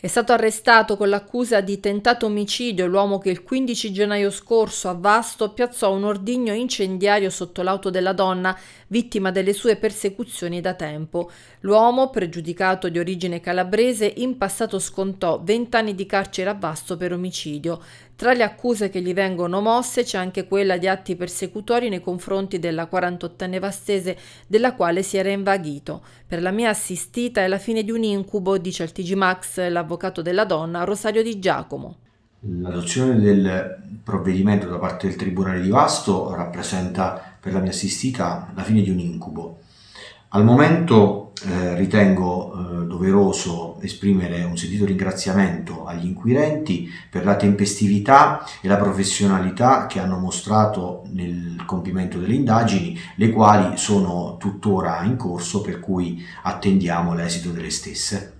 È stato arrestato con l'accusa di tentato omicidio l'uomo che il 15 gennaio scorso a Vasto piazzò un ordigno incendiario sotto l'auto della donna, vittima delle sue persecuzioni da tempo. L'uomo, pregiudicato di origine calabrese, in passato scontò 20 anni di carcere a Vasto per omicidio. Tra le accuse che gli vengono mosse c'è anche quella di atti persecutori nei confronti della 48enne vastese della quale si era invaghito. Per la mia assistita è la fine di un incubo, dice il TG Max l'avvocato della donna Rosario Di Giacomo. L'adozione del provvedimento da parte del Tribunale di Vasto rappresenta per la mia assistita la fine di un incubo. Al momento eh, ritengo eh, doveroso esprimere un sentito ringraziamento agli inquirenti per la tempestività e la professionalità che hanno mostrato nel compimento delle indagini, le quali sono tuttora in corso, per cui attendiamo l'esito delle stesse.